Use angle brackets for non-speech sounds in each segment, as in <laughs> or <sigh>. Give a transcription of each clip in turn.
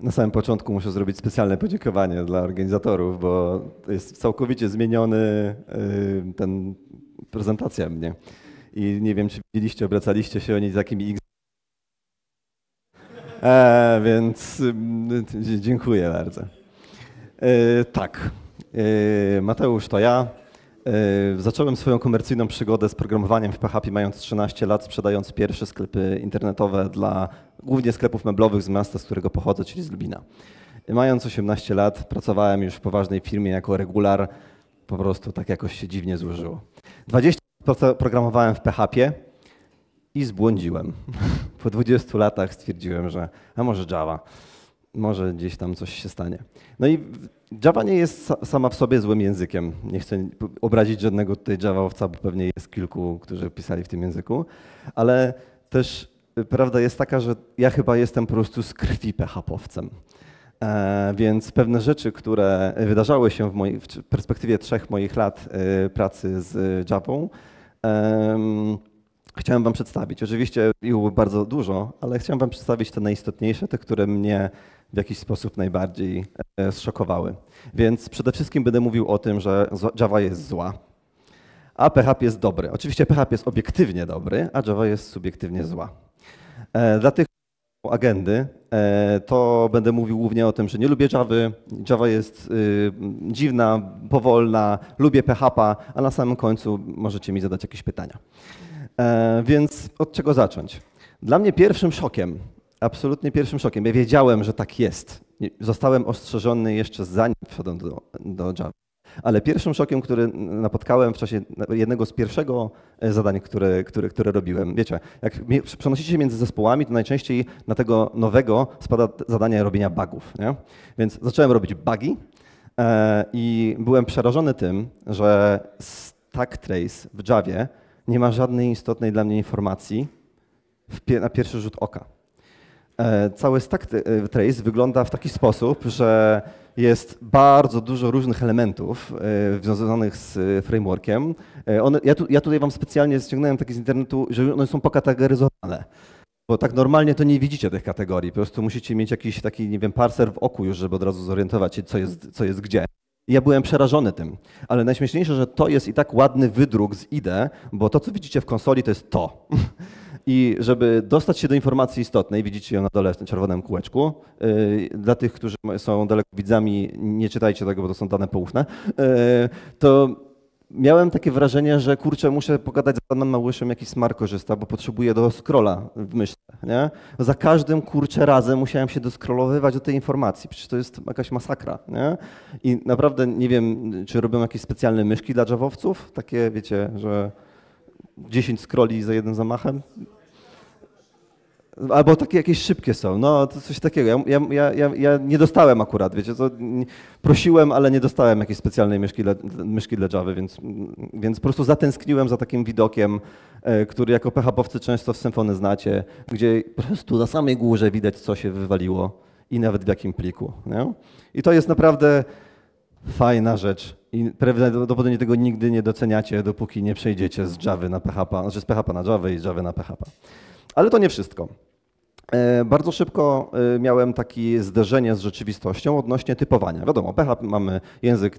Na samym początku muszę zrobić specjalne podziękowanie dla organizatorów, bo jest całkowicie zmieniony y, ten prezentacja mnie. I nie wiem, czy widzieliście, obracaliście się oni z jakimi X. E, więc y, dziękuję bardzo. Yy, tak, e, Mateusz to ja. E, zacząłem swoją komercyjną przygodę z programowaniem w PHP mając 13 lat, sprzedając pierwsze sklepy internetowe dla głównie sklepów meblowych z miasta, z którego pochodzę, czyli z Lubina. E, mając 18 lat, pracowałem już w poważnej firmie jako regular. Po prostu tak jakoś się dziwnie złożyło. 20 lat programowałem w PHP i zbłądziłem. <laughs> Po 20 latach stwierdziłem, że a może Java może gdzieś tam coś się stanie. No i Java nie jest sama w sobie złym językiem. Nie chcę obrazić żadnego tutaj Javaowca, bo pewnie jest kilku, którzy pisali w tym języku, ale też y, prawda jest taka, że ja chyba jestem po prostu z krwi PHP-owcem. E, więc pewne rzeczy, które wydarzały się w, mojej, w perspektywie trzech moich lat y, pracy z Javą, chciałem Wam przedstawić. Oczywiście było bardzo dużo, ale chciałem Wam przedstawić te najistotniejsze, te, które mnie w jakiś sposób najbardziej e, zszokowały. Więc przede wszystkim będę mówił o tym, że Java jest zła, a PHP jest dobry. Oczywiście PHP jest obiektywnie dobry, a Java jest subiektywnie zła. E, dla tych agendy e, to będę mówił głównie o tym, że nie lubię Java, Java jest y, dziwna, powolna, lubię PHP, a na samym końcu możecie mi zadać jakieś pytania. Więc od czego zacząć? Dla mnie pierwszym szokiem absolutnie pierwszym szokiem. Ja wiedziałem, że tak jest. Zostałem ostrzeżony jeszcze zanim wszedłem do, do Java. Ale pierwszym szokiem, który napotkałem w czasie jednego z pierwszego e, zadań, które, które, które robiłem, wiecie, jak przenosicie się między zespołami, to najczęściej na tego nowego spada zadanie robienia bugów. Nie? Więc zacząłem robić bugi e, i byłem przerażony tym, że stack trace w Javie nie ma żadnej istotnej dla mnie informacji na pierwszy rzut oka. E, cały stack e, trace wygląda w taki sposób, że jest bardzo dużo różnych elementów e, związanych z frameworkiem. One, ja, tu, ja, tutaj wam specjalnie ściągnąłem takie z internetu, że one są pokategoryzowane. Bo tak normalnie to nie widzicie tych kategorii. Po prostu musicie mieć jakiś taki, nie wiem, parser w oku już, żeby od razu zorientować się, co jest, co jest gdzie. ja byłem przerażony tym. Ale najśmieszniejsze, że to jest i tak ładny wydruk z IDE, bo to, co widzicie w konsoli, to jest to. <laughs> I żeby dostać się do informacji istotnej, widzicie ją na dole w tym czerwonym kółeczku. Y, dla tych, którzy są dalekowidzami, nie czytajcie tego, bo to są dane poufne. Y, to miałem takie wrażenie, że kurczę, muszę pogadać z Adamem Małyszem, jaki smart korzysta, bo potrzebuję do scrolla w myślach. Nie? Za każdym kurczę razem musiałem się doskrolowywać do tej informacji, przecież to jest jakaś masakra. Nie? I naprawdę nie wiem, czy robią jakieś specjalne myszki dla javowców, takie wiecie, że 10 scrolli za jednym zamachem. Albo takie jakieś szybkie są, no to coś takiego. Ja, ja, ja, ja nie dostałem akurat, wiecie, to prosiłem, ale nie dostałem jakiejś specjalnej myszki, le, myszki dla Java, więc, więc po prostu zatęskniłem za takim widokiem, e, który jako PHP-owcy często w Symfony znacie, gdzie po prostu na samej górze widać, co się wywaliło i nawet w jakim pliku. Nie? I to jest naprawdę fajna rzecz i prawdopodobnie tego nigdy nie doceniacie, dopóki nie przejdziecie z Java na PHP, znaczy z PHP na Java i z Java na PHP. Ale to nie wszystko. E, bardzo szybko e, miałem takie zderzenie z rzeczywistością odnośnie typowania. Wiadomo, PHP mamy język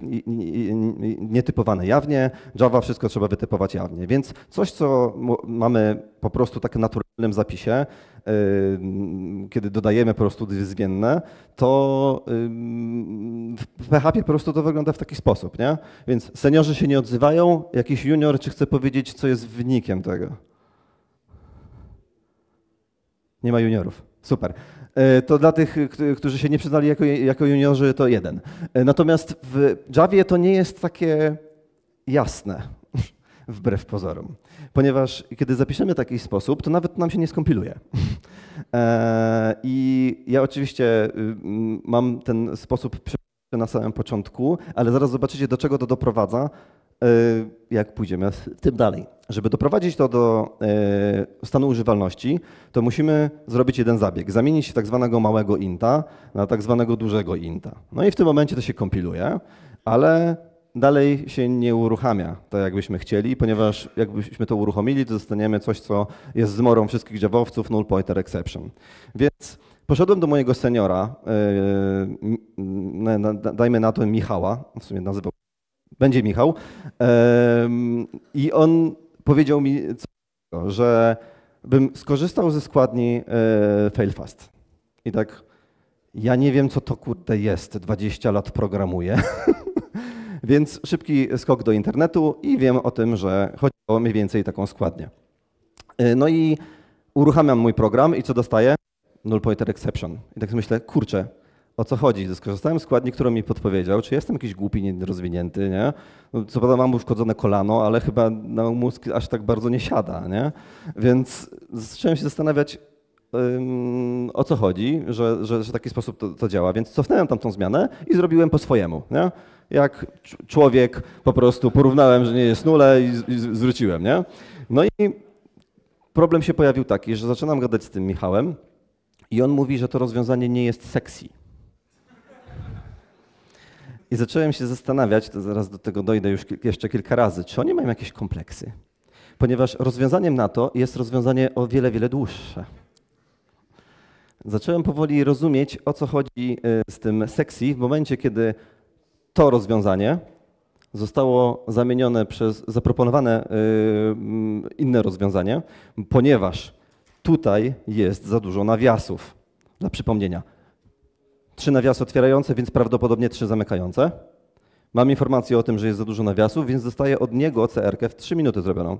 nietypowany jawnie, Java wszystko trzeba wytypować jawnie, więc coś, co mamy po prostu tak naturalnym zapisie, e, kiedy dodajemy po prostu zmienne, to w PHP po prostu to wygląda w taki sposób, nie? Więc seniorzy się nie odzywają, jakiś junior czy chce powiedzieć, co jest wynikiem tego. Nie ma juniorów. Super. E, to dla tych, którzy się nie przyznali jako, jako juniorzy, to jeden. E, natomiast w Javie to nie jest takie jasne, <laughs> wbrew pozorom. Ponieważ kiedy zapiszemy taki sposób, to nawet nam się nie skompiluje. E, I ja oczywiście y, mam ten sposób na samym początku, ale zaraz zobaczycie, do czego to doprowadza Y, jak pójdziemy w tym dalej. Żeby doprowadzić to do y, stanu używalności, to musimy zrobić jeden zabieg. Zamienić tak zwanego małego inta na tak zwanego dużego inta. No i w tym momencie to się kompiluje, ale dalej się nie uruchamia tak, jakbyśmy chcieli, ponieważ jakbyśmy to uruchomili, to dostaniemy coś, co jest zmorą wszystkich javowców, null pointer exception. Więc Poszedłem do mojego seniora, y, dajmy na to Michała, w sumie nazywał będzie Michał. I on powiedział mi, że bym skorzystał ze składni e, Failfast. I tak, ja nie wiem, co to kurde jest, 20 lat programuję. <laughs> Więc szybki skok do internetu i wiem o tym, że chodzi o mniej więcej taką składnię. E, no i uruchamiam mój program i co dostaję? Null pointer exception. I tak myślę, kurczę, o co chodzi? Skorzystałem z składni, który mi podpowiedział. Czy jestem jakiś głupi, nierozwinięty, nie? No, co prawda mam uszkodzone kolano, ale chyba na mózg aż tak bardzo nie siada, nie? Więc zacząłem się zastanawiać, o co chodzi, że, że, że w taki sposób to, to, działa. Więc cofnąłem tamtą zmianę i zrobiłem po swojemu, nie? Jak człowiek po prostu porównałem, że nie jest nule i, i zwróciłem, nie? No i problem się pojawił taki, że zaczynam gadać z tym Michałem i on mówi, że to rozwiązanie nie jest sexy. I zacząłem się zastanawiać, to zaraz do tego dojdę już jeszcze kilka razy, czy oni mają jakieś kompleksy? Ponieważ rozwiązaniem na to jest rozwiązanie o wiele, wiele dłuższe. Zacząłem powoli rozumieć, o co chodzi y, z tym sexy w momencie, kiedy to rozwiązanie zostało zamienione przez zaproponowane y, mm, inne rozwiązanie, ponieważ tutaj jest za dużo nawiasów. Dla przypomnienia, Trzy nawiasy otwierające, więc prawdopodobnie trzy zamykające. Mam informację o tym, że jest za dużo nawiasów, więc dostaję od niego OCR-kę w 3 minuty zrobioną.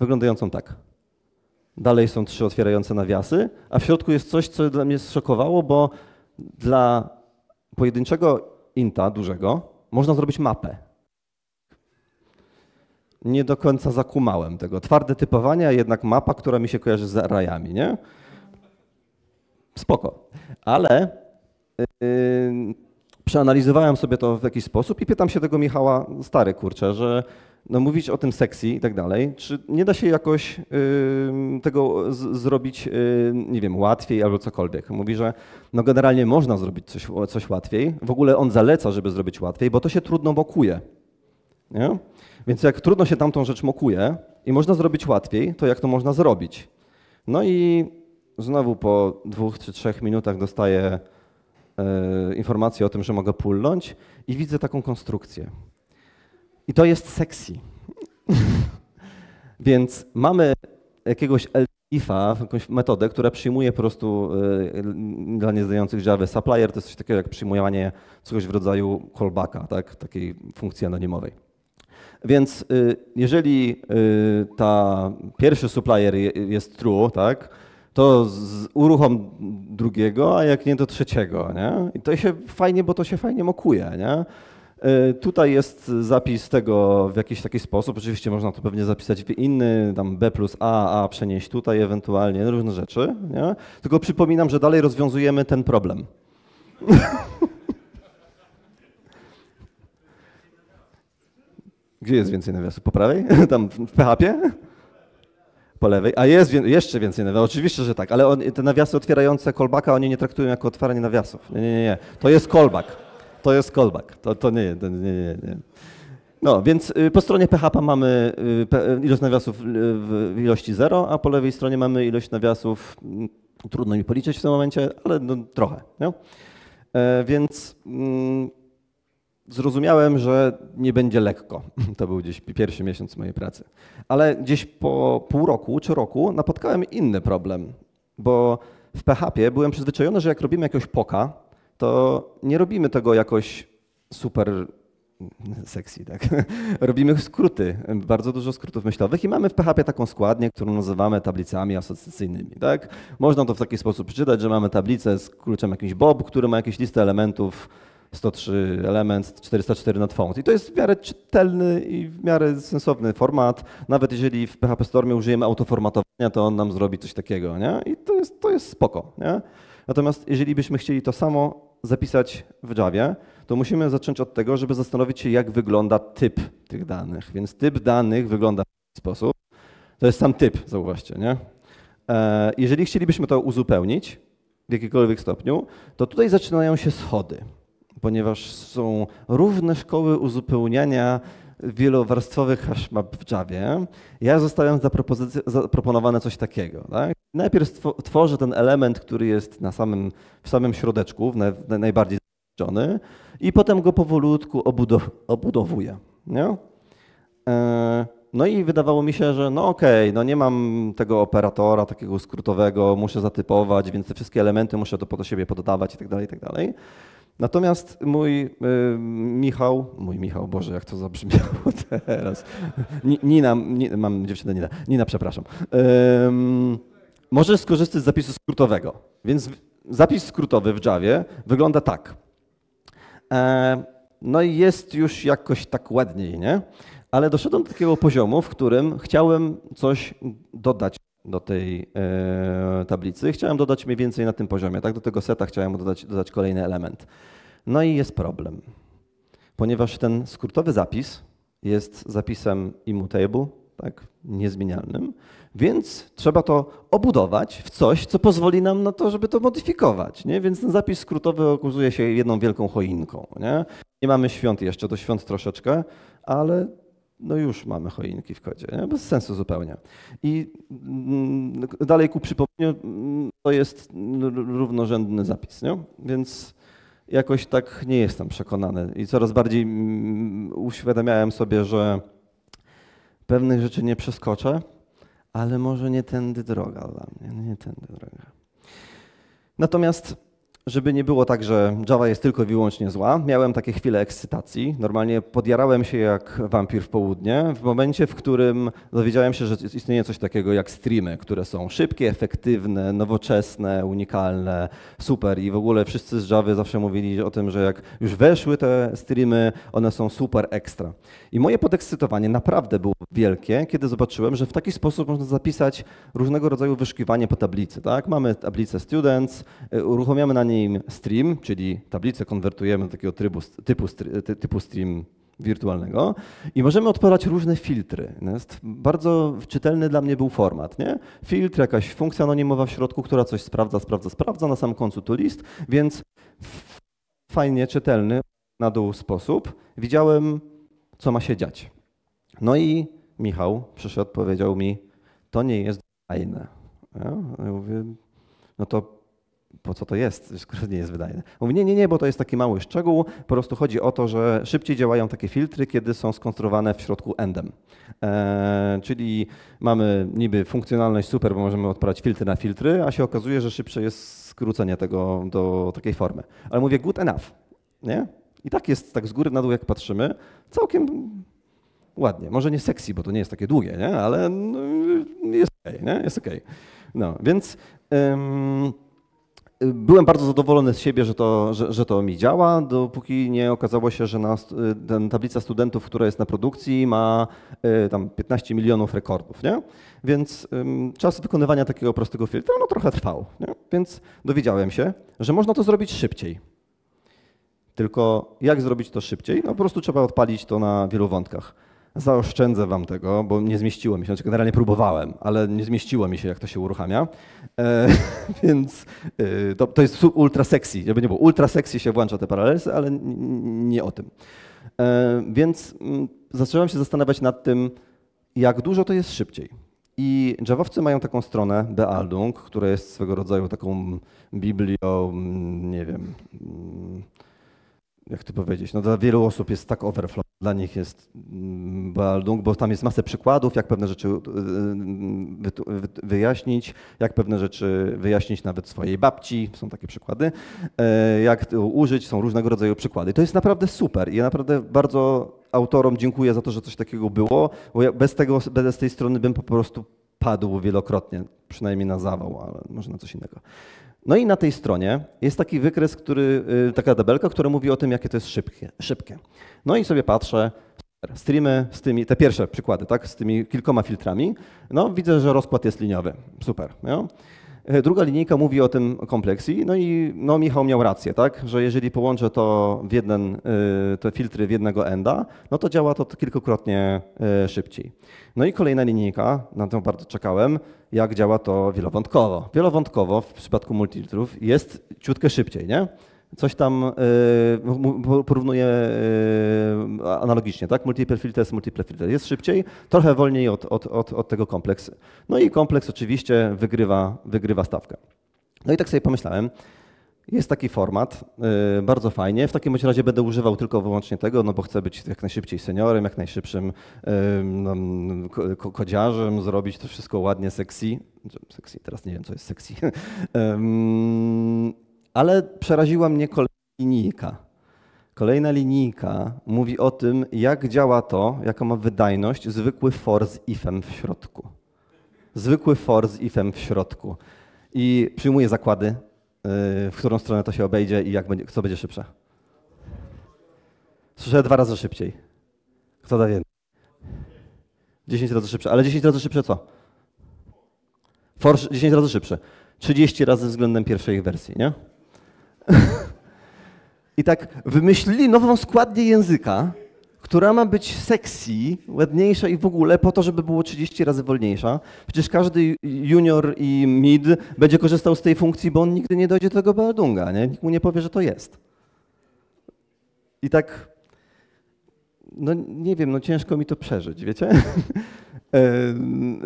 Wyglądającą tak. Dalej są trzy otwierające nawiasy, a w środku jest coś, co dla mnie zszokowało, bo dla pojedynczego inta dużego można zrobić mapę. Nie do końca zakumałem tego. Twarde typowania, jednak mapa, która mi się kojarzy z rajami, nie? Spoko. Ale Y, przeanalizowałem sobie to w jakiś sposób i pytam się tego Michała, stary kurczę, że no mówić o tym seksie i tak dalej, czy nie da się jakoś y, tego z, zrobić, y, nie wiem, łatwiej albo cokolwiek? Mówi, że no generalnie można zrobić coś, coś łatwiej. W ogóle on zaleca, żeby zrobić łatwiej, bo to się trudno mokuje. Nie? Więc jak trudno się tamtą rzecz mokuje i można zrobić łatwiej, to jak to można zrobić? No i znowu po dwóch czy trzech minutach dostaję E, informację o tym, że mogę pulnąć i widzę taką konstrukcję. I to jest sexy. <laughs> Więc mamy jakiegoś LTIFA, jakąś metodę, która przyjmuje po prostu yy, dla nieznających Java supplier, to jest coś takiego jak przyjmowanie czegoś w rodzaju callbacka, tak? takiej funkcji anonimowej. Więc yy, jeżeli yy, ta pierwszy supplier je, jest true, tak? to z, uruchom drugiego, a jak nie, to trzeciego. Nie? I to się fajnie, bo to się fajnie mokuje. Nie? Y, tutaj jest zapis tego w jakiś taki sposób. Oczywiście można to pewnie zapisać w inny, tam B plus A, A przenieść tutaj ewentualnie, no różne rzeczy. Nie? Tylko przypominam, że dalej rozwiązujemy ten problem. <laughs> Gdzie jest więcej nawiasów? Po prawej? <laughs> Tam w PHP? po lewej, a jest wie, jeszcze więcej nawiasów, oczywiście, że tak, ale on, te nawiasy otwierające kolbaka, oni nie traktują jako otwieranie nawiasów. Nie, nie, nie, to jest kolbak, to jest kolbak, to, to nie, to nie, nie, nie. No, więc y, po stronie PHP mamy y, y, ilość nawiasów w ilości 0, a po lewej stronie mamy ilość nawiasów, mm, trudno mi policzyć w tym momencie, ale no, trochę. Nie? E, więc... Mm, zrozumiałem, że nie będzie lekko. <laughs> To był gdzieś pierwszy miesiąc mojej pracy. Ale gdzieś po pół roku czy roku napotkałem inny problem, bo w PHP byłem przyzwyczajony, że jak robimy jakiegoś poka, to nie robimy tego jakoś super sexy, tak? <laughs> Robimy skróty, bardzo dużo skrótów myślowych i mamy w PHP taką składnię, którą nazywamy tablicami asocjacyjnymi, tak? Można to w taki sposób przeczytać, że mamy tablicę z kluczem jakimś bob, który ma jakieś listę elementów, 103 element, 404 na font. I to jest w miarę czytelny i w miarę sensowny format. Nawet jeżeli w PHP Stormie użyjemy autoformatowania, to on nam zrobi coś takiego. Nie? I to jest, to jest spoko. Nie? Natomiast jeżeli byśmy chcieli to samo zapisać w Javie, to musimy zacząć od tego, żeby zastanowić się, jak wygląda typ tych danych. Więc typ danych wygląda w ten sposób. To jest sam typ, zauważcie. Nie? E, jeżeli chcielibyśmy to uzupełnić w jakikolwiek stopniu, to tutaj zaczynają się schody ponieważ są równe szkoły uzupełniania wielowarstwowych hashmap w Javie. Ja zostawiam zaproponowane coś takiego. Tak? Najpierw tworzę ten element, który jest na samym, w samym środeczku, w, najbardziej zbliżony, i potem go powolutku obudow obudowuję. Nie? E, no i wydawało mi się, że no okej, okay, no nie mam tego operatora takiego skrótowego, muszę zatypować, więc te wszystkie elementy muszę to do siebie poddawać i tak dalej, i tak dalej. Natomiast mój y, Michał, mój Michał, Boże, jak to zabrzmiało <laughs> teraz. Nina, mam dziewczynę Nina, Nina, przepraszam. Ym, możesz skorzystać z zapisu skrótowego. Więc zapis skrótowy w Javie wygląda tak. E, no i jest już jakoś tak ładniej, nie? Ale doszedłem do takiego poziomu, w którym chciałem coś dodać do tej e, tablicy. Chciałem dodać mniej więcej na tym poziomie. Tak? Do tego seta chciałem dodać, dodać kolejny element. No i jest problem, ponieważ ten skrótowy zapis jest zapisem immutable, tak, niezmienialnym, więc trzeba to obudować w coś, co pozwoli nam na to, żeby to modyfikować. Nie? Więc ten zapis skrótowy okazuje się jedną wielką choinką. Nie? nie mamy świąt jeszcze, do świąt troszeczkę, ale no już mamy choinki w kodzie, nie? bez sensu zupełnie. I mm, dalej ku przypomnieniu mm, to jest równorzędny zapis, nie? więc jakoś tak nie jestem przekonany i coraz bardziej mm, uświadamiałem sobie, że pewnych rzeczy nie przeskoczę, ale może nie tędy droga dla mnie, nie tędy droga. Natomiast żeby nie było tak, że Java jest tylko i wyłącznie zła, miałem takie chwile ekscytacji. Normalnie podjarałem się jak wampir w południe, w momencie, w którym dowiedziałem się, że istnieje coś takiego jak streamy, które są szybkie, efektywne, nowoczesne, unikalne, super. I w ogóle wszyscy z Java zawsze mówili o tym, że jak już weszły te streamy, one są super ekstra. I moje podekscytowanie naprawdę było wielkie, kiedy zobaczyłem, że w taki sposób można zapisać różnego rodzaju wyszukiwanie po tablicy. Tak? Mamy tablicę students, y, uruchamiamy na niej nim stream, czyli tablicę konwertujemy do takiego trybu, typu, typu stream wirtualnego i możemy odpalać różne filtry. Jest bardzo czytelny dla mnie był format. Nie? Filtr, jakaś funkcja anonimowa w środku, która coś sprawdza, sprawdza, sprawdza, na sam końcu to list, więc w fajnie czytelny na dół sposób widziałem, co ma się dziać. No i Michał przyszedł, powiedział mi, to nie jest fajne. Ja mówię, no to po co to jest, <laughs> skoro nie jest wydajne. Mówi, nie, nie, nie, bo to jest taki mały szczegół, po prostu chodzi o to, że szybciej działają takie filtry, kiedy są skonstruowane w środku endem. E, czyli mamy niby funkcjonalność super, bo możemy odprawiać filtry na filtry, a się okazuje, że szybsze jest skrócenie tego do takiej formy. Ale mówię good enough, nie? I tak jest, tak z góry na dół jak patrzymy, całkiem ładnie. Może nie sexy, bo to nie jest takie długie, nie? ale no, jest okej, okay, nie? jest okej. Okay. No, więc byłem bardzo zadowolony z siebie, że to, że, że to mi działa, dopóki nie okazało się, że na, y, ten, tablica studentów, która jest na produkcji, ma y, tam 15 milionów rekordów. Nie? Więc czas wykonywania takiego prostego filtra no, trochę trwał. Nie? Więc dowiedziałem się, że można to zrobić szybciej. Tylko jak zrobić to szybciej? No po prostu trzeba odpalić to na wielu wątkach zaoszczędzę wam tego, bo nie zmieściło mi się. Znaczy, generalnie próbowałem, ale nie zmieściło mi się, jak to się uruchamia. E, <laughs> więc e, to, to, jest ultra sexy, żeby nie było. Ultra sexy się włącza te paralelsy, ale nie o tym. E, więc m, mm, zacząłem się zastanawiać nad tym, jak dużo to jest szybciej. I Javowcy mają taką stronę Bealdung, która jest swego rodzaju taką biblią, mm, nie wiem, mm, jak to powiedzieć, no dla wielu osób jest tak overflow, dla nich jest mm, Baldung, bo tam jest masę przykładów, jak pewne rzeczy y, y, wyjaśnić, jak pewne rzeczy wyjaśnić nawet swojej babci, są takie przykłady, e, jak użyć, są różnego rodzaju przykłady. To jest naprawdę super i ja naprawdę bardzo autorom dziękuję za to, że coś takiego było, bo ja bez tego, bez tej strony bym po prostu padł wielokrotnie, przynajmniej na zawał, ale może na coś innego. No i na tej stronie jest taki wykres, który, y, taka tabelka, która mówi o tym, jakie to jest szybkie. szybkie. No i sobie patrzę, streamy z tymi, te pierwsze przykłady, tak, z tymi kilkoma filtrami. No widzę, że rozkład jest liniowy. Super. No. E, druga linijka mówi o tym kompleksji, no i no, Michał miał rację, tak, że jeżeli połączę to w jeden, e, te filtry w jednego enda, no to działa to kilkukrotnie e, szybciej. No i kolejna linijka, na tę bardzo czekałem, jak działa to wielowątkowo. Wielowątkowo w przypadku multilitrów jest ciutkę szybciej, nie? coś tam e, porównuje porównuję e, analogicznie, tak? Multiple filter z multiple filter. Jest szybciej, trochę wolniej od, od, od, od tego kompleksu. No i kompleks oczywiście wygrywa, wygrywa stawkę. No i tak sobie pomyślałem, jest taki format, e, bardzo fajnie. W takim razie będę używał tylko wyłącznie tego, no bo chcę być jak najszybciej seniorem, jak najszybszym yy, kodziarzem, zrobić to wszystko ładnie, sexy. Sexy, teraz nie wiem, co jest sexy. <laughs> Ale przeraziła mnie kolejna linijka. Kolejna linijka mówi o tym, jak działa to, jaka ma wydajność zwykły for z ifem w środku. Zwykły for z ifem w środku. I przyjmuję zakłady, y, w którą stronę to się obejdzie i jak będzie, co będzie szybsze. Słyszę dwa razy szybciej. Kto da więcej? 10 razy szybsze. Ale 10 razy szybsze co? For 10 razy szybsze. 30 razy względem pierwszej wersji, nie? <laughs> I tak wymyślili nową składnię języka, która ma być sexy, ładniejsza i w ogóle po to, żeby było 30 razy wolniejsza. Przecież każdy junior i mid będzie korzystał z tej funkcji, bo on nigdy nie dojdzie do tego Baldunga, nie? Nikt mu nie powie, że to jest. I tak, no nie wiem, no ciężko mi to przeżyć, wiecie? <laughs>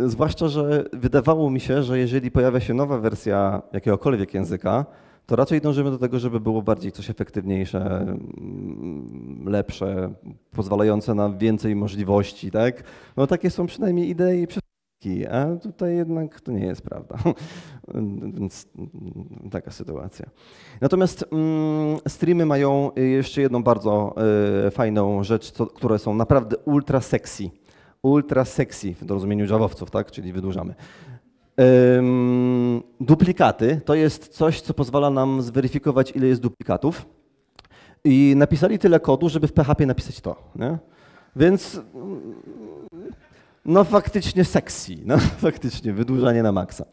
Zwłaszcza, że wydawało mi się, że jeżeli pojawia się nowa wersja jakiegokolwiek języka, to raczej dążymy do tego, żeby było bardziej coś efektywniejsze, mm, lepsze, pozwalające na więcej możliwości, tak? No takie są przynajmniej idee i przesłanki, a tutaj jednak to nie jest prawda. <laughs> Więc mm, taka sytuacja. Natomiast mm, streamy mają jeszcze jedną bardzo y, fajną rzecz, co, które są naprawdę ultra sexy ultra sexy w rozumieniu Javowców, tak? czyli wydłużamy. Duplikaty to jest coś, co pozwala nam zweryfikować, ile jest duplikatów. I napisali tyle kodu, żeby w PHP napisać to. Nie? Więc no faktycznie sexy, no <laughs> faktycznie wydłużanie na maksa.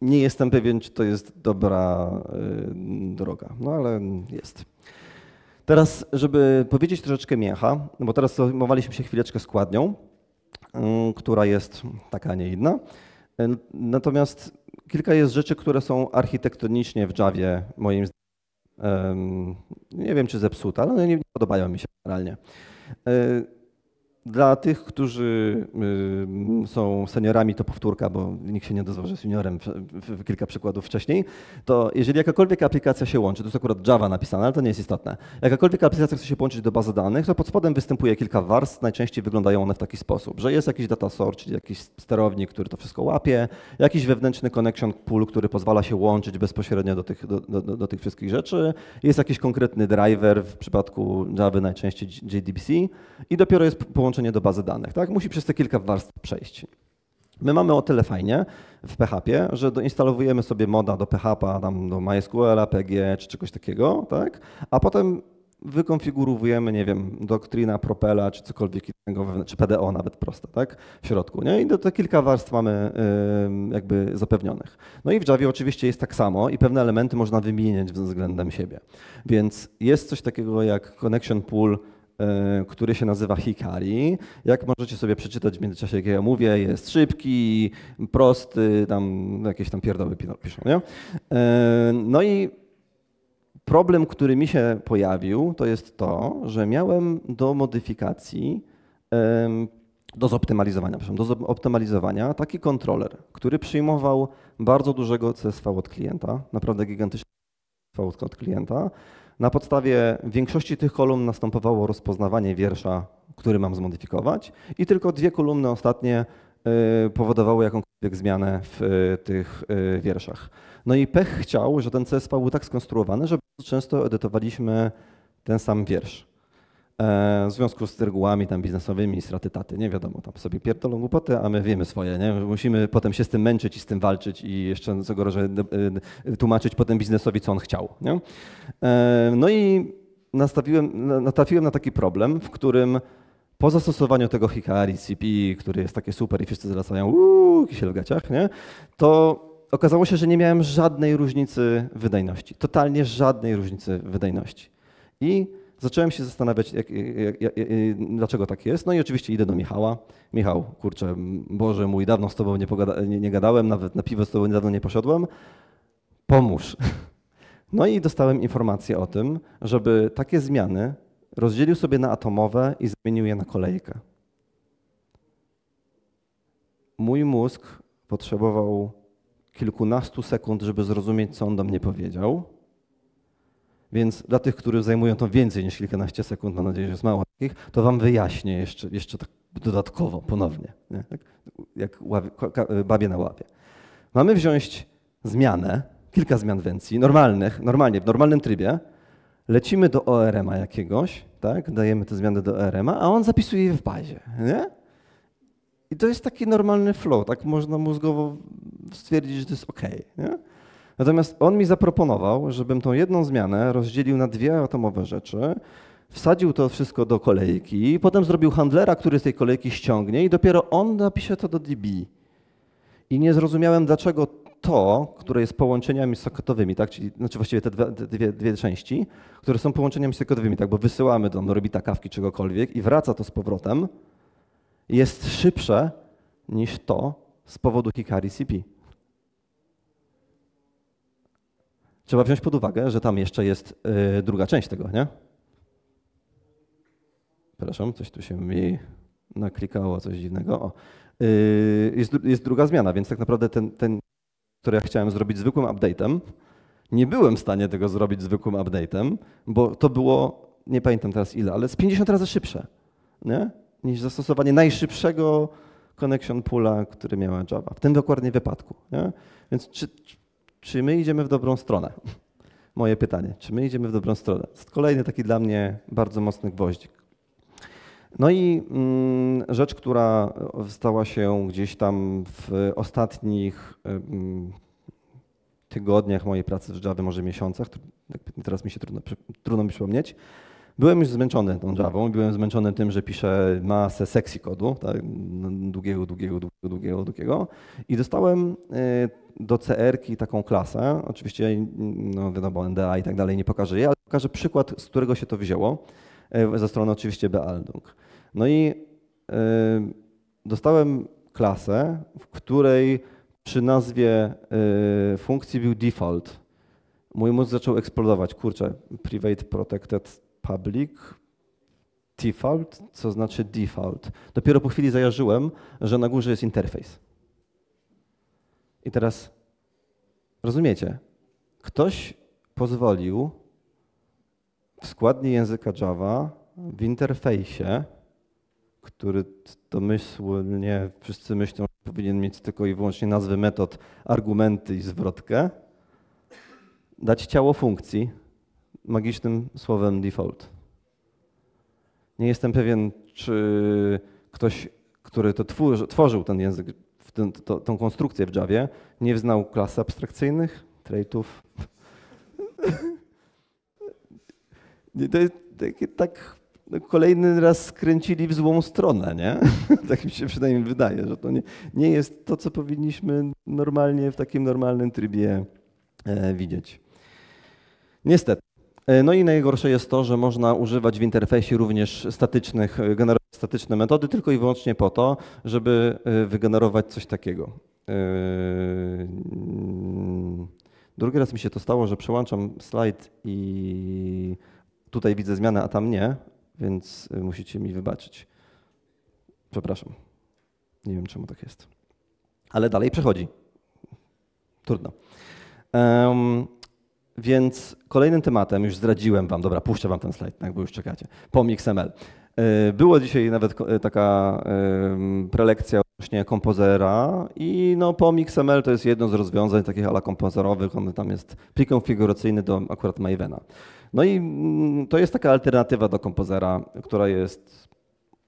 Nie jestem pewien, czy to jest dobra droga, no ale jest. Teraz, żeby powiedzieć troszeczkę mięcha, bo teraz zajmowaliśmy się chwileczkę składnią, Mm, która jest taka, a nie inna. E, natomiast kilka jest rzeczy, które są architektonicznie w Javie moim zdaniem, nie wiem czy zepsute, ale nie podobają mi się generalnie. E, dla tych, którzy y, są seniorami, to powtórka, bo nikt się nie odezwał, że seniorem w kilka przykładów wcześniej, to jeżeli jakakolwiek aplikacja się łączy, to jest akurat Java napisane, ale to nie jest istotne, jakakolwiek aplikacja chce się połączyć do bazy danych, to pod spodem występuje kilka warstw, najczęściej wyglądają one w taki sposób, że jest jakiś data source, czyli jakiś sterownik, który to wszystko łapie, jakiś wewnętrzny connection pool, który pozwala się łączyć bezpośrednio do tych, do, do, do tych wszystkich rzeczy, jest jakiś konkretny driver, w przypadku Java najczęściej JDBC i dopiero jest połączony podłączenie do bazy danych. Tak? Musi przez te kilka warstw przejść. My mamy o tyle fajnie w PHP, że doinstalowujemy sobie moda do PHP, tam do MySQL, PG czy czegoś takiego, tak? a potem wykonfigurujemy, nie wiem, doktryna, propela czy cokolwiek innego, czy PDO nawet proste, tak, w środku. Nie? I do te kilka warstw mamy yy, jakby zapewnionych. No i w Javie oczywiście jest tak samo i pewne elementy można wymieniać względem siebie. Więc jest coś takiego jak connection pool, E, który się nazywa Hikari. Jak możecie sobie przeczytać w międzyczasie, jak ja mówię, jest szybki, prosty, tam jakieś tam pierdoły piszą, nie? E, no i problem, który mi się pojawił, to jest to, że miałem do modyfikacji do zoptymalizowania, do zoptymalizowania taki kontroler, który przyjmował bardzo dużego CSV od klienta, naprawdę gigantyczny CSV od klienta, na podstawie większości tych kolumn następowało rozpoznawanie wiersza, który mam zmodyfikować, i tylko dwie kolumny ostatnie y, powodowały jakąkolwiek zmianę w y, tych y, wierszach. No i pech chciał, że ten CSV był tak skonstruowany, że bardzo często edytowaliśmy ten sam wiersz. E, w związku z regułami tam biznesowymi, straty taty, nie wiadomo, tam sobie pierdolą głupoty, a my wiemy swoje, nie? Musimy potem się z tym męczyć i z tym walczyć i jeszcze co gorzej e, tłumaczyć potem biznesowi, co on chciał, nie? E, no i nastawiłem, natrafiłem na taki problem, w którym po zastosowaniu tego Hikari CP, który jest takie super i wszyscy zwracają uuu, kisiel w gaciach, nie? To okazało się, że nie miałem żadnej różnicy wydajności. Totalnie żadnej różnicy wydajności. I zacząłem się zastanawiać, jak, jak, jak, dlaczego tak jest. No i oczywiście idę do Michała. Michał, kurczę, Boże mój, dawno z tobą nie, pogada, nie, nie gadałem, nawet na piwo z tobą niedawno nie poszedłem. Pomóż. No i dostałem informację o tym, żeby takie zmiany rozdzielił sobie na atomowe i zmienił je na kolejkę. Mój mózg potrzebował kilkunastu sekund, żeby zrozumieć, co on do mnie powiedział więc dla tych, którzy zajmują to więcej niż kilkanaście sekund, mam nadzieję, że jest mało takich, to wam wyjaśnię jeszcze, jeszcze tak dodatkowo, ponownie, nie? Tak, jak ławie, babie na ławie. Mamy wziąć zmianę, kilka zmian wencji, normalnych, normalnie, w normalnym trybie. Lecimy do ORM-a jakiegoś, tak? dajemy te zmiany do ORM-a, a on zapisuje je w bazie. Nie? I to jest taki normalny flow, tak można mózgowo stwierdzić, że to jest OK. Nie? Natomiast on mi zaproponował, żebym tą jedną zmianę rozdzielił na dwie atomowe rzeczy, wsadził to wszystko do kolejki, potem zrobił handlera, który z tej kolejki ściągnie i dopiero on napisze to do DB. I nie zrozumiałem, dlaczego to, które jest połączeniami sokotowymi, tak, czyli znaczy właściwie te, te dwie, dwie, części, które są połączeniami sokotowymi, tak, bo wysyłamy do Norbita kawki czegokolwiek i wraca to z powrotem, jest szybsze niż to z powodu Hikari CP. trzeba wziąć pod uwagę, że tam jeszcze jest yy, druga część tego, nie? Przepraszam, coś tu się mi naklikało, coś dziwnego. O. Yy, jest, jest druga zmiana, więc tak naprawdę ten, ten, który ja chciałem zrobić zwykłym update'em, nie byłem w stanie tego zrobić zwykłym update'em, bo to było, nie pamiętam teraz ile, ale z 50 razy szybsze nie? niż zastosowanie najszybszego connection poola, który miała Java. W tym dokładnie wypadku. Nie? Więc czy, czy czy my idziemy w dobrą stronę? <laughs> Moje pytanie, czy my idziemy w dobrą stronę? Jest kolejny taki dla mnie bardzo mocny gwoździk. No i mm, rzecz, która stała się gdzieś tam w ostatnich tygodniach mojej pracy w Java, może miesiącach, teraz mi się trudno, trudno mi przypomnieć, Byłem już zmęczony tą Javą, byłem zmęczony tym, że piszę masę sexy kodu, tak, długiego, długiego, długiego, długiego, długiego i dostałem y, do CR-ki taką klasę, oczywiście y, no wiadomo NDA i tak dalej nie pokażę jej, ale pokażę przykład, z którego się to wzięło, y, ze strony oczywiście Bealdung. No i dostałem klasę, w której przy nazwie funkcji był default. Mój mózg zaczął eksplodować. Kurczę, private protected public default, co znaczy default. Dopiero po chwili zajarzyłem, że na górze jest interfejs. I teraz rozumiecie, ktoś pozwolił w składni języka Java, w interfejsie, który domyślnie wszyscy myślą, że powinien mieć tylko i wyłącznie nazwy metod, argumenty i zwrotkę, dać ciało funkcji, magicznym słowem default. Nie jestem pewien, czy ktoś, który to tworzy, tworzył ten język, ten, to, tą konstrukcję w Javie, nie znał klas abstrakcyjnych, traitów. <laughs> to jest takie, tak no kolejny raz skręcili w złą stronę, nie? <laughs> tak mi się przynajmniej wydaje, że to nie, nie jest to, co powinniśmy normalnie, w takim normalnym trybie e, widzieć. Niestety. E, no i najgorsze jest to, że można używać w interfejsie również statycznych, e, generować statyczne metody tylko i wyłącznie po to, żeby e, wygenerować coś takiego. Drugi raz mi się to stało, że przełączam slajd i tutaj widzę zmianę, a tam nie, więc musicie mi wybaczyć. Przepraszam. Nie wiem, czemu tak jest. Ale dalej przechodzi. Trudno. Więc kolejnym tematem, już zdradziłem wam, dobra, puszczę wam ten slajd, tak, bo już czekacie, POM XML. Y, było dzisiaj nawet y, taka y, prelekcja właśnie kompozera i no POM XML to jest jedno z rozwiązań takich ala kompozorowych, on tam jest plik konfiguracyjny do akurat Mavena. No i mm, to jest taka alternatywa do kompozera, która jest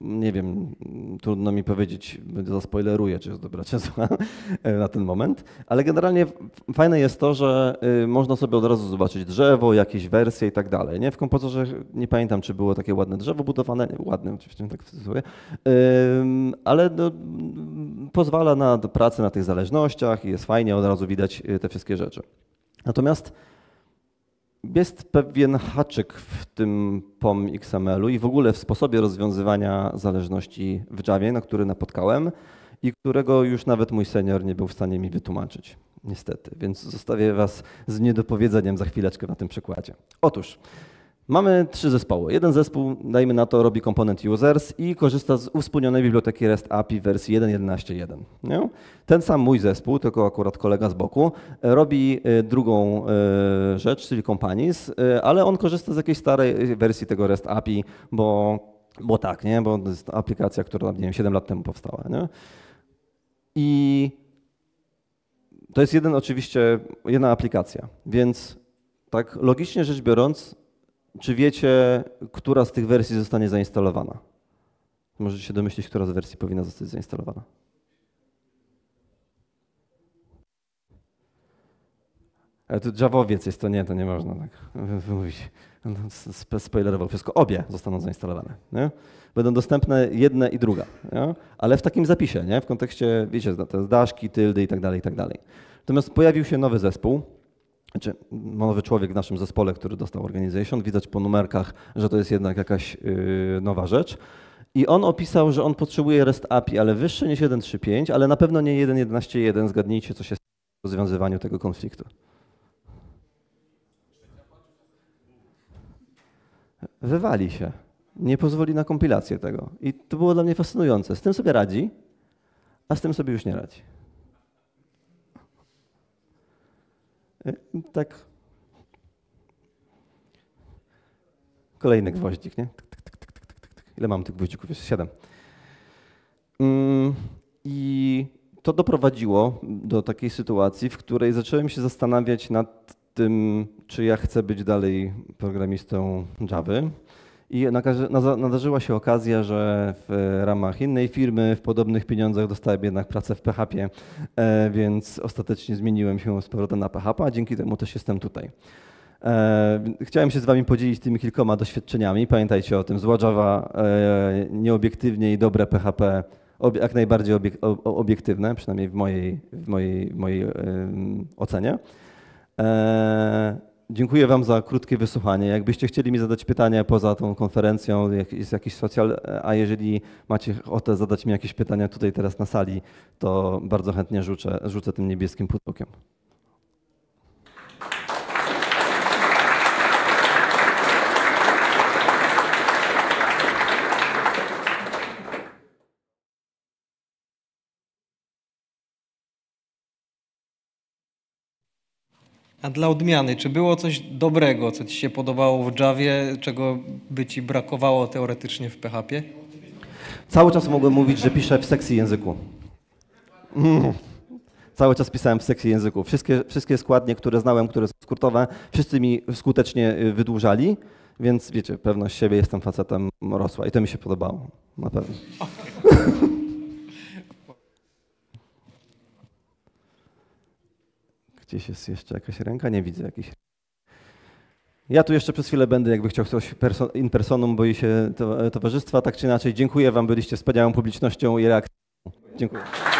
nie wiem, trudno mi powiedzieć, zaspoileruję, czy jest dobra, czy zła <laughs> na ten moment, ale generalnie fajne jest to, że y, można sobie od razu zobaczyć drzewo, jakieś wersje i tak dalej. Nie? W kompozytorze nie pamiętam, czy było takie ładne drzewo budowane, ładne oczywiście, tak w cudzysłowie, ale no, pozwala na pracę na tych zależnościach i jest fajnie, od razu widać y, te wszystkie rzeczy. Natomiast jest pewien haczyk w tym POM XML-u i w ogóle w sposobie rozwiązywania zależności w Javie, na który napotkałem i którego już nawet mój senior nie był w stanie mi wytłumaczyć, niestety. Więc zostawię Was z niedopowiedzeniem za chwileczkę na tym przykładzie. Otóż Mamy trzy zespoły. Jeden zespół, dajmy na to, robi komponent users i korzysta z uwspólnionej biblioteki REST API wersji 1.11.1. Ten sam mój zespół, tylko akurat kolega z boku, e, robi e, drugą e, rzecz, czyli companies, ale on korzysta z jakiejś starej wersji tego REST API, bo, bo tak, nie? bo to jest aplikacja, która nie wiem, 7 lat temu powstała. Nie? I to jest jeden oczywiście, jedna aplikacja, więc tak logicznie rzecz biorąc, czy wiecie, która z tych wersji zostanie zainstalowana? Możecie się domyślić, która z wersji powinna zostać zainstalowana. Ale to Javowiec jest, to nie, to nie można tak mówić. No, spoilerował wszystko. Obie zostaną zainstalowane. Nie? Będą dostępne jedna i druga. Nie? Ale w takim zapisie, nie? w kontekście, wiecie, te daszki, tyldy i tak dalej, i tak dalej. Natomiast pojawił się nowy zespół, znaczy, nowy człowiek w naszym zespole, który dostał organization, widać po numerkach, że to jest jednak jakaś yy, nowa rzecz. I on opisał, że on potrzebuje REST API, ale wyższy niż 1.3.5, ale na pewno nie 1.11.1. Zgadnijcie, co się stało w rozwiązywaniu tego konfliktu. Wywali się. Nie pozwoli na kompilację tego. I to było dla mnie fascynujące. Z tym sobie radzi, a z tym sobie już nie radzi. E, tak. Kolejny mm. gwoździk, nie? Ile mam tych gwoździków? Jest siedem. Mm, I to doprowadziło do takiej sytuacji, w której zacząłem się zastanawiać nad tym, czy ja chcę być dalej programistą Java i nadarzyła się okazja, że w e, ramach innej firmy w podobnych pieniądzach dostałem jednak pracę w PHP, e, więc ostatecznie zmieniłem się z powrotem na PHP, a dzięki temu też jestem tutaj. E, chciałem się z Wami podzielić tymi kilkoma doświadczeniami. Pamiętajcie o tym, zła Java nieobiektywnie i dobre PHP jak najbardziej obiektywne, przynajmniej w mojej, w mojej, w mojej ocenie. Dziękuję Wam za krótkie wysłuchanie. Jakbyście chcieli mi zadać pytania poza tą konferencją, jest jakiś socjal, a jeżeli macie ochotę zadać mi jakieś pytania tutaj teraz na sali, to bardzo chętnie rzucę, rzucę tym niebieskim pudełkiem. A dla odmiany, czy było coś dobrego, co Ci się podobało w Javie, czego by Ci brakowało teoretycznie w PHP? Cały czas mogłem mówić, że piszę w sekcji języku. Mm. Cały czas pisałem w sekcji języku. Wszystkie, wszystkie składnie, które znałem, które są skrótowe, wszyscy mi skutecznie y, wydłużali, więc wiecie, pewność siebie, jestem facetem, rosła i to mi się podobało, na pewno. Okay. <laughs> Gdzieś jest jeszcze jakaś ręka? Nie widzę jakiejś. Ja tu jeszcze przez chwilę będę, jakby chciał coś in personum, boi się to e, towarzystwa. Tak czy inaczej, dziękuję Wam, byliście wspaniałą publicznością i reakcją. Dziękuję.